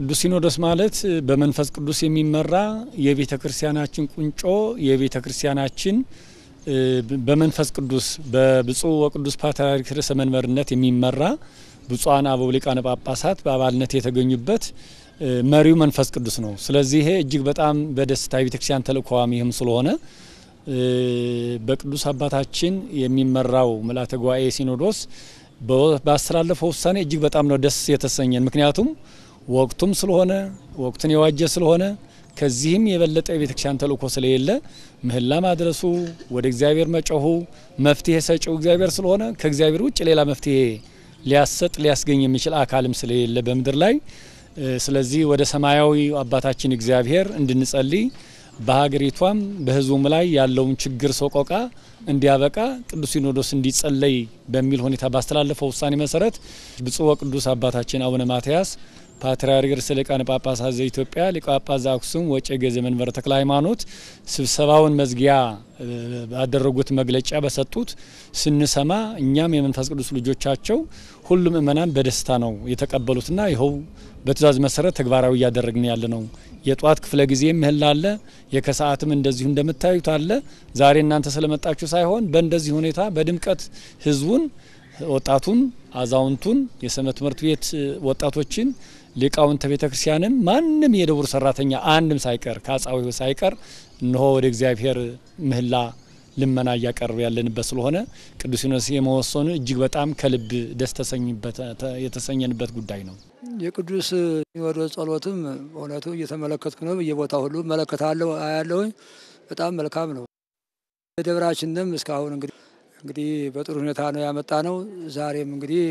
ቅዱስ ሲኖዶስ ማለት በመንፈስ ቅዱስ የሚመራ የቤተ ክርስቲያናችን ቁንጮ የቤተ ክርስቲያናችን በመንፈስ ቅዱስ በብፁዕ ወቅዱስ ፓትርያርክ ርዕሰ መንበርነት የሚመራ ብፁዓን አበው ሊቃነ ጳጳሳት በአባልነት የተገኙበት መሪው መንፈስ ቅዱስ ነው። ስለዚህ ይሄ እጅግ በጣም በደስታ የቤተ ክርስቲያን ተልእኮዋም ይህም ስለሆነ በቅዱስ አባታችን የሚመራው ምልዓተ ጉባኤ ሲኖዶስ ባስተላለፈው ውሳኔ እጅግ በጣም ነው ደስ የተሰኘን ምክንያቱም ወቅቱም ስለሆነ ወቅቱን የዋጀ ስለሆነ ከዚህም የበለጠ የቤተ ክርስቲያን ተልእኮ ስለሌለ ምህላ ማድረሱ ወደ እግዚአብሔር መጮሁ መፍትሄ ሰጪው እግዚአብሔር ስለሆነ ከእግዚአብሔር ውጭ ሌላ መፍትሄ ሊያሰጥ ሊያስገኝ የሚችል አካልም ስለሌለ በምድር ላይ ስለዚህ ወደ ሰማያዊ አባታችን እግዚአብሔር እንድንጸልይ በሀገሪቷም በህዝቡም ላይ ያለውን ችግር ሰቆቃ እንዲያበቃ ቅዱስ ሲኖዶስ እንዲጸለይ በሚል ሁኔታ ባስተላለፈው ውሳኔ መሰረት ብፁዕ ወቅዱስ አባታችን አቡነ ማትያስ ፓትርያርክ ርእሰ ሊቃነ ጳጳሳት ዘኢትዮጵያ ሊቀ ጳጳስ ዘአክሱም ወዕጨጌ ዘመንበረ ተክለ ሃይማኖት ስብሰባውን መዝጊያ ባደረጉት መግለጫ በሰጡት ስንሰማ እኛም የመንፈስ ቅዱስ ልጆቻቸው ሁሉም ምእመናን በደስታ ነው የተቀበሉትና ይኸው በትእዛዝ መሰረት ተግባራዊ እያደረግን ያለ ነው። የጧት ክፍለ ጊዜ ምህላ አለ፣ የከሰዓትም እንደዚሁ እንደምታዩት አለ። ዛሬ እናንተ ስለመጣችሁ ሳይሆን በእንደዚህ ሁኔታ በድምቀት ህዝቡን፣ ወጣቱን፣ አዛውንቱን፣ የሰንበት ትምህርት ቤት ወጣቶችን ሊቃውንተ ቤተ ክርስቲያንም ማንም የደቡር ሰራተኛ አንድም ሳይቀር ከአጻዊው ሳይቀር እንሆ ወደ እግዚአብሔር ምህላ ልመና እያቀረብ ያለንበት ስለሆነ ቅዱስ ዮሐንስ የመወሰኑ እጅግ በጣም ከልብ ደስ የተሰኘንበት ጉዳይ ነው። የቅዱስ ወደ ጸሎትም እውነቱ እየተመለከትኩ ነው። በየቦታ ሁሉ መለከታለሁ፣ አያለሁኝ። በጣም መልካም ነው። ደብራችንም እስካሁን እንግዲህ እንግዲህ በጥሩ ሁኔታ ነው ያመጣ ነው። ዛሬም እንግዲህ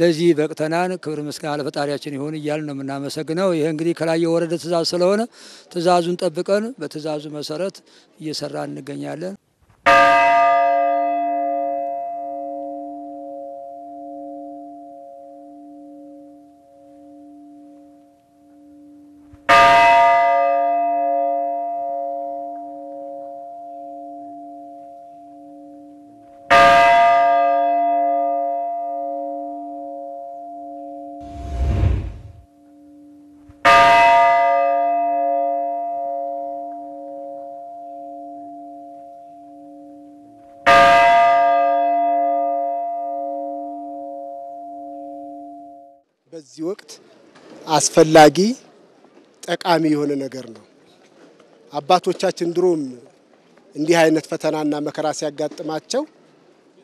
ለዚህ በቅተናን ክብር ምስጋና ለፈጣሪያችን ይሁን እያልን ነው የምናመሰግነው። ይህ እንግዲህ ከላይ የወረደ ትእዛዝ ስለሆነ ትእዛዙን ጠብቀን በትእዛዙ መሰረት እየሰራ እንገኛለን። በዚህ ወቅት አስፈላጊ ጠቃሚ የሆነ ነገር ነው። አባቶቻችን ድሮም እንዲህ አይነት ፈተናና መከራ ሲያጋጥማቸው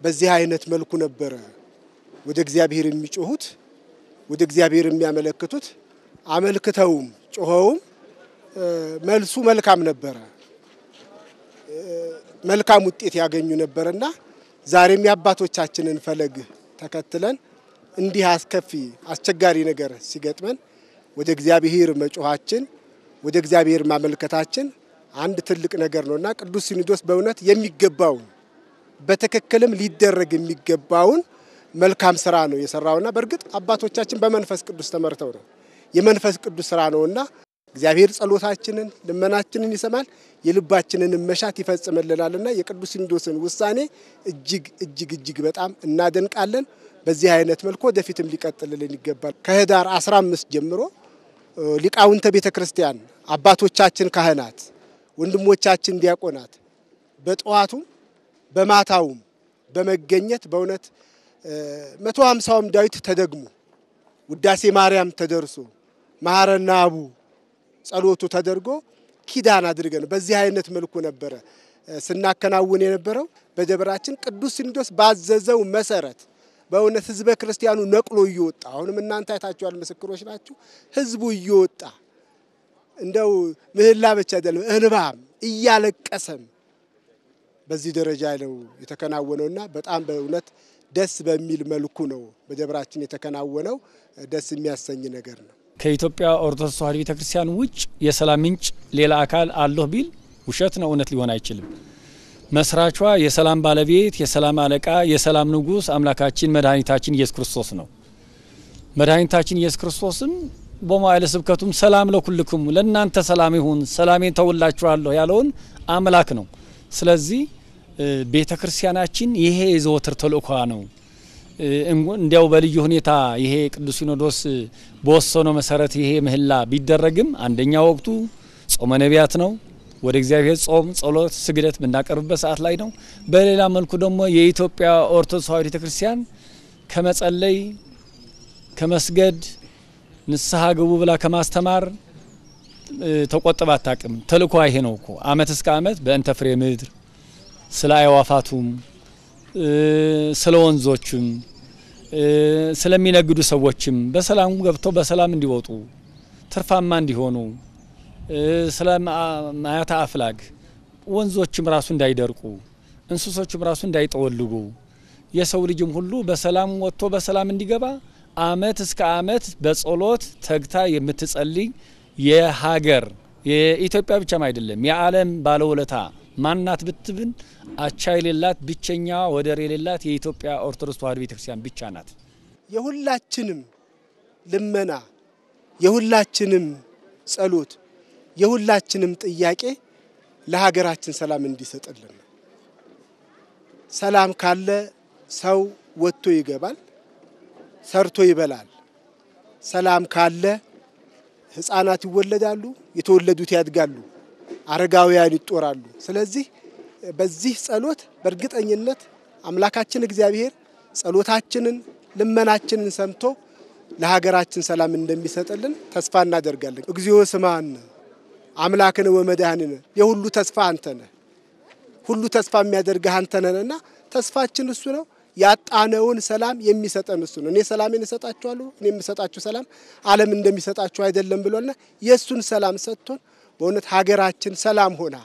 በዚህ አይነት መልኩ ነበረ ወደ እግዚአብሔር የሚጮሁት ወደ እግዚአብሔር የሚያመለክቱት። አመልክተውም ጮኸውም መልሱ መልካም ነበረ፣ መልካም ውጤት ያገኙ ነበርና ዛሬም የአባቶቻችንን ፈለግ ተከትለን እንዲህ አስከፊ አስቸጋሪ ነገር ሲገጥመን ወደ እግዚአብሔር መጮሃችን ወደ እግዚአብሔር ማመልከታችን አንድ ትልቅ ነገር ነው እና ቅዱስ ሲኖዶስ በእውነት የሚገባውን በትክክልም ሊደረግ የሚገባውን መልካም ስራ ነው የሰራውና በእርግጥ አባቶቻችን በመንፈስ ቅዱስ ተመርተው ነው የመንፈስ ቅዱስ ስራ ነውና እግዚአብሔር ጸሎታችንን ልመናችንን ይሰማል። የልባችንንም መሻት ይፈጽምልናልና የቅዱስ ሲኖዶስን ውሳኔ እጅግ እጅግ እጅግ በጣም እናደንቃለን። በዚህ አይነት መልኩ ወደፊትም ሊቀጥልልን ይገባል። ከህዳር 15 ጀምሮ ሊቃውንተ ቤተ ክርስቲያን አባቶቻችን ካህናት፣ ወንድሞቻችን ዲያቆናት በጠዋቱም በማታውም በመገኘት በእውነት መቶ ሀምሳውም ዳዊት ተደግሞ ውዳሴ ማርያም ተደርሶ መሐረና አቡ ጸሎቱ ተደርጎ ኪዳን አድርገን በዚህ አይነት መልኩ ነበረ ስናከናውን የነበረው። በደብራችን ቅዱስ ሲኖዶስ ባዘዘው መሰረት በእውነት ህዝበ ክርስቲያኑ ነቅሎ እየወጣ አሁንም እናንተ አይታችኋል፣ ምስክሮች ናችሁ። ህዝቡ እየወጣ እንደው ምህላ ብቻ አይደለም እንባም እያለቀሰም በዚህ ደረጃ ነው የተከናወነውና በጣም በእውነት ደስ በሚል መልኩ ነው በደብራችን የተከናወነው። ደስ የሚያሰኝ ነገር ነው። ከኢትዮጵያ ኦርቶዶክስ ተዋሕዶ ቤተ ክርስቲያን ውጭ የሰላም ምንጭ ሌላ አካል አለሁ ቢል ውሸት ነው፣ እውነት ሊሆን አይችልም። መስራቿ የሰላም ባለቤት፣ የሰላም አለቃ፣ የሰላም ንጉስ አምላካችን መድኃኒታችን ኢየሱስ ክርስቶስ ነው። መድኃኒታችን ኢየሱስ ክርስቶስም በመዋዕለ ስብከቱም ሰላም ለኩልክሙ ለእናንተ ሰላም ይሁን ሰላሜን ተውላችኋለሁ ያለውን አምላክ ነው። ስለዚህ ቤተ ክርስቲያናችን ይሄ የዘወትር ተልእኳ ነው። እንዲያው በልዩ ሁኔታ ይሄ ቅዱስ ሲኖዶስ በወሰነው መሰረት ይሄ ምህላ ቢደረግም አንደኛ ወቅቱ ጾመ ነቢያት ነው። ወደ እግዚአብሔር ጾም፣ ጸሎት፣ ስግደት የምናቀርብበት ሰዓት ላይ ነው። በሌላ መልኩ ደግሞ የኢትዮጵያ ኦርቶዶክስ ተዋሕዶ ቤተክርስቲያን ከመጸለይ ከመስገድ ንስሐ ግቡ ብላ ከማስተማር ተቆጥባ አታቅም። ተልእኮ ይሄ ነው እኮ አመት እስከ አመት በእንተ ፍሬ ምድር ስለ አይዋፋቱም ስለ ወንዞችም ስለሚነግዱ ሰዎችም በሰላም ገብተው በሰላም እንዲወጡ ትርፋማ እንዲሆኑ ስለ ማያተ አፍላግ ወንዞችም ራሱ እንዳይደርቁ እንስሶችም ራሱ እንዳይጠወልጉ የሰው ልጅም ሁሉ በሰላም ወጥቶ በሰላም እንዲገባ አመት እስከ አመት በጸሎት ተግታ የምትጸልይ የሀገር የኢትዮጵያ ብቻም አይደለም የዓለም ባለውለታ ማናት ብትብን አቻ የሌላት ብቸኛ ወደር የሌላት የኢትዮጵያ ኦርቶዶክስ ተዋህዶ ቤተክርስቲያን ብቻ ናት። የሁላችንም ልመና፣ የሁላችንም ጸሎት፣ የሁላችንም ጥያቄ ለሀገራችን ሰላም እንዲሰጥልን ሰላም ካለ ሰው ወጥቶ ይገባል፣ ሰርቶ ይበላል። ሰላም ካለ ሕፃናት ይወለዳሉ፣ የተወለዱት ያድጋሉ። አረጋውያን ይጦራሉ። ስለዚህ በዚህ ጸሎት በእርግጠኝነት አምላካችን እግዚአብሔር ጸሎታችንን፣ ልመናችንን ሰምቶ ለሀገራችን ሰላም እንደሚሰጥልን ተስፋ እናደርጋለን። እግዚኦ ስማን አምላክን ወመድኃኒነ የሁሉ ተስፋ አንተ ነህ። ሁሉ ተስፋ የሚያደርግህ አንተ ተስፋችን እሱ ነው። ያጣነውን ሰላም የሚሰጠን እሱ ነው። እኔ ሰላሜን እሰጣችኋለሁ፣ እኔ የምሰጣችሁ ሰላም ዓለም እንደሚሰጣችሁ አይደለም ብሎና የእሱን ሰላም ሰጥቶን በእውነት ሀገራችን ሰላም ሆና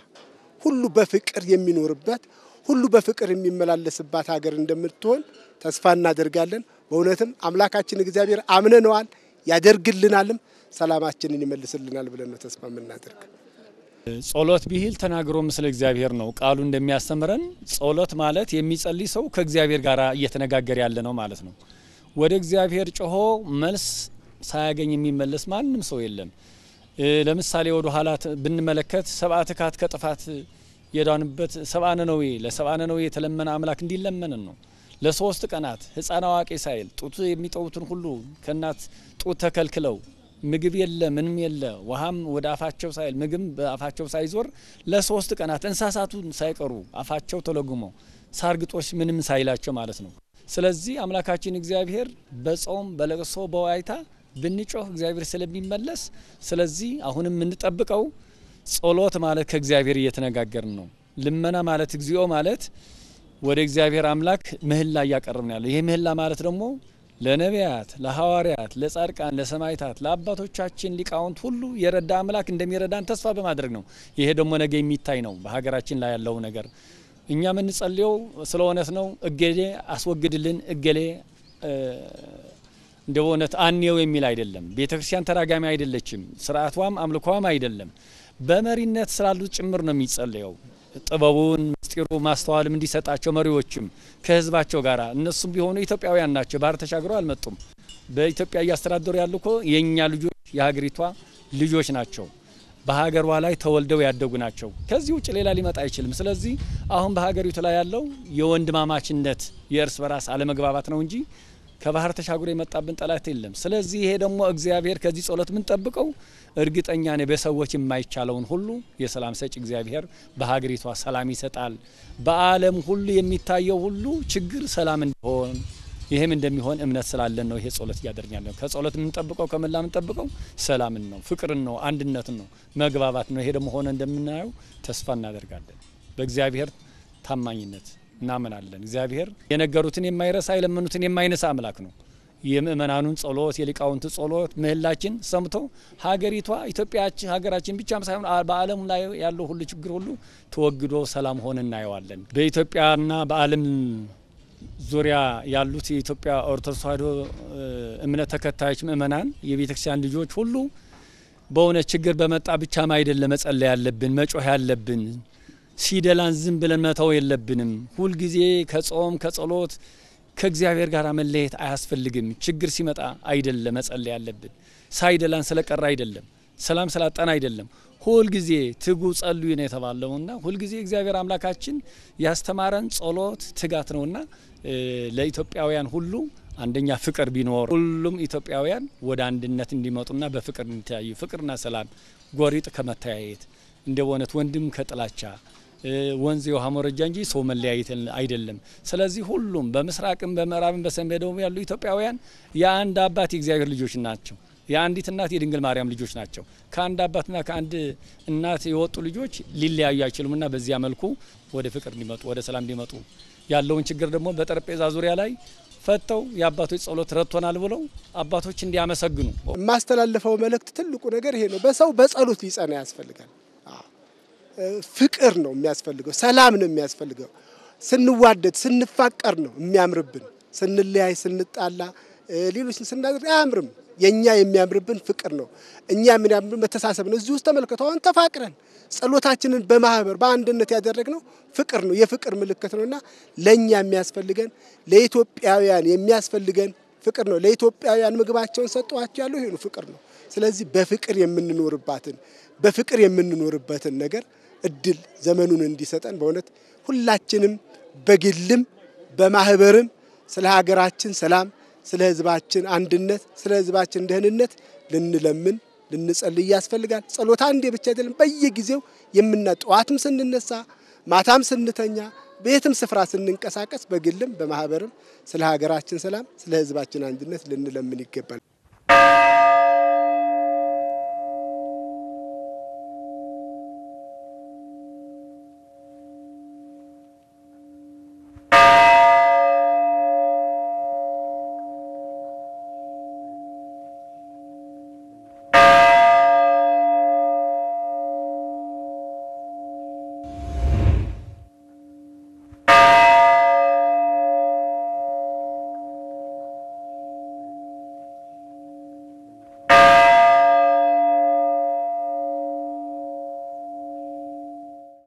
ሁሉ በፍቅር የሚኖርበት ሁሉ በፍቅር የሚመላለስባት ሀገር እንደምትሆን ተስፋ እናደርጋለን። በእውነትም አምላካችን እግዚአብሔር አምነነዋል፣ ያደርግልናልም፣ ሰላማችንን ይመልስልናል ብለን ነው ተስፋ የምናደርግ። ጸሎት ቢሂል ተናግሮ ምስለ እግዚአብሔር ነው ቃሉ እንደሚያስተምረን። ጸሎት ማለት የሚጸልይ ሰው ከእግዚአብሔር ጋር እየተነጋገረ ያለ ነው ማለት ነው። ወደ እግዚአብሔር ጮሆ መልስ ሳያገኝ የሚመለስ ማንም ሰው የለም። ለምሳሌ ወደ ኋላ ብንመለከት ሰብአ ትካት ከጥፋት የዳንበት ሰብአነ ነነዌ ለሰብአነ ነነዌ የተለመነ አምላክ እንዲለመንን ነው። ለሶስት ቀናት ህፃን አዋቂ ሳይል ጡት የሚጠቡትን ሁሉ ከእናት ጡት ተከልክለው ምግብ የለ ምንም የለ ውሃም ወደ አፋቸው ሳይል ምግብ በአፋቸው ሳይዞር ለሶስት ቀናት እንስሳቱ ሳይቀሩ አፋቸው ተለጉሞ ሳርግጦች ምንም ሳይላቸው ማለት ነው። ስለዚህ አምላካችን እግዚአብሔር በጾም በለቅሶ በዋይታ ብንጮህ እግዚአብሔር ስለሚመለስ፣ ስለዚህ አሁን የምንጠብቀው ጸሎት ማለት ከእግዚአብሔር እየተነጋገርን ነው። ልመና ማለት እግዚኦ ማለት ወደ እግዚአብሔር አምላክ ምህላ እያቀረብን ያለው ይሄ ምህላ ማለት ደግሞ ለነቢያት፣ ለሐዋርያት፣ ለጻድቃን፣ ለሰማይታት፣ ለአባቶቻችን ሊቃውንት ሁሉ የረዳ አምላክ እንደሚረዳን ተስፋ በማድረግ ነው። ይሄ ደግሞ ነገ የሚታይ ነው። በሀገራችን ላይ ያለው ነገር እኛ የምንጸልየው ስለ እውነት ነው። እገሌ አስወግድልን፣ እገሌ እንደ በእውነት አኔው የሚል አይደለም። ቤተ ክርስቲያን ተራጋሚ አይደለችም። ስርዓቷም አምልኳም አይደለም። በመሪነት ስላሉት ጭምር ነው የሚጸለየው። ጥበቡን ምስጢሩ ማስተዋልም እንዲሰጣቸው መሪዎችም ከህዝባቸው ጋር እነሱም ቢሆኑ ኢትዮጵያውያን ናቸው። ባህር ተሻግረው አልመጡም። በኢትዮጵያ እያስተዳደሩ ያሉ እኮ የእኛ ልጆች የሀገሪቷ ልጆች ናቸው። በሀገሯ ላይ ተወልደው ያደጉ ናቸው። ከዚህ ውጭ ሌላ ሊመጣ አይችልም። ስለዚህ አሁን በሀገሪቱ ላይ ያለው የወንድማማችነት የእርስ በራስ አለመግባባት ነው እንጂ ከባህር ተሻግሮ የመጣብን ጠላት የለም። ስለዚህ ይሄ ደግሞ እግዚአብሔር ከዚህ ጸሎት የምንጠብቀው እርግጠኛ ነኝ በሰዎች የማይቻለውን ሁሉ የሰላም ሰጭ እግዚአብሔር በሀገሪቷ ሰላም ይሰጣል። በዓለም ሁሉ የሚታየው ሁሉ ችግር ሰላም እንዲሆን ይሄም እንደሚሆን እምነት ስላለን ነው ይሄ ጸሎት እያደረግን። ከጸሎት የምንጠብቀው ከመላ የምንጠብቀው ሰላምን ነው፣ ፍቅርን ነው፣ አንድነትን ነው፣ መግባባት ነው። ይሄ ደግሞ ሆነ እንደምናየው ተስፋ እናደርጋለን በእግዚአብሔር ታማኝነት እናምናለን። እግዚአብሔር የነገሩትን የማይረሳ የለመኑትን የማይነሳ አምላክ ነው። የምእመናኑን ጸሎት የሊቃውንት ጸሎት ምህላችን ሰምቶ ሀገሪቷ ኢትዮጵያችን ሀገራችን ብቻም ሳይሆን በዓለም ላይ ያለው ሁሉ ችግር ሁሉ ተወግዶ ሰላም ሆነ እናየዋለን። በኢትዮጵያና በዓለም ዙሪያ ያሉት የኢትዮጵያ ኦርቶዶክስ ተዋሕዶ እምነት ተከታዮች ምእመናን፣ የቤተ ክርስቲያን ልጆች ሁሉ በእውነት ችግር በመጣ ብቻም አይደለም መጸለይ ያለብን መጮህ ያለብን ሲደላን ዝም ብለን መተው የለብንም። ሁልጊዜ ከጾም ከጸሎት ከእግዚአብሔር ጋር መለየት አያስፈልግም። ችግር ሲመጣ አይደለም መጸለይ ያለብን፣ ሳይደላን ስለቀረ አይደለም፣ ሰላም ስላጠን አይደለም። ሁልጊዜ ትጉ ጸልዩ ነው የተባለውና ሁልጊዜ እግዚአብሔር አምላካችን ያስተማረን ጸሎት ትጋት ነውና ለኢትዮጵያውያን ሁሉ አንደኛ ፍቅር ቢኖር ሁሉም ኢትዮጵያውያን ወደ አንድነት እንዲመጡና በፍቅር እንዲተያዩ ፍቅርና ሰላም ጎሪጥ ከመተያየት እንደ በእውነት ወንድም ከጥላቻ ወንዝ የውሃ መረጃ እንጂ ሰው መለያየት አይደለም። ስለዚህ ሁሉም በምስራቅም በምዕራብም በሰሜን ያሉ ኢትዮጵያውያን የአንድ አባት የእግዚአብሔር ልጆች ናቸው። የአንዲት እናት የድንግል ማርያም ልጆች ናቸው። ከአንድ አባትና ከአንድ እናት የወጡ ልጆች ሊለያዩ አይችሉምና በዚያ መልኩ ወደ ፍቅር እንዲመጡ ወደ ሰላም እንዲመጡ ያለውን ችግር ደግሞ በጠረጴዛ ዙሪያ ላይ ፈተው የአባቶች ጸሎት ረድቶናል ብለው አባቶች እንዲያመሰግኑ የማስተላልፈው መልእክት ትልቁ ነገር ይሄ ነው። በሰው በጸሎት ሊጸና ያስፈልጋል። ፍቅር ነው የሚያስፈልገው፣ ሰላም ነው የሚያስፈልገው። ስንዋደድ ስንፋቀር ነው የሚያምርብን። ስንለያይ ስንጣላ፣ ሌሎችን ስናገር አያምርም። የእኛ የሚያምርብን ፍቅር ነው። እኛ የሚያምርብን መተሳሰብ ነው። እዚህ ውስጥ ተመልከተው አሁን ተፋቅረን ጸሎታችንን በማህበር በአንድነት ያደረግነው ፍቅር ነው፣ የፍቅር ምልክት ነውና ለእኛ የሚያስፈልገን ለኢትዮጵያውያን የሚያስፈልገን ፍቅር ነው። ለኢትዮጵያውያን ምግባቸውን ሰጠዋቸው ያለው ይሄ ፍቅር ነው። ስለዚህ በፍቅር የምንኖርባትን በፍቅር የምንኖርበትን ነገር እድል ዘመኑን እንዲሰጠን በእውነት ሁላችንም በግልም በማህበርም ስለ ሀገራችን ሰላም፣ ስለ ህዝባችን አንድነት፣ ስለ ህዝባችን ደህንነት ልንለምን ልንጸልይ ያስፈልጋል። ጸሎታ አንዴ ብቻ አይደለም፣ በየጊዜው የምና ጠዋትም ስንነሳ፣ ማታም ስንተኛ፣ በየትም ስፍራ ስንንቀሳቀስ በግልም በማህበርም ስለ ሀገራችን ሰላም፣ ስለ ህዝባችን አንድነት ልንለምን ይገባል።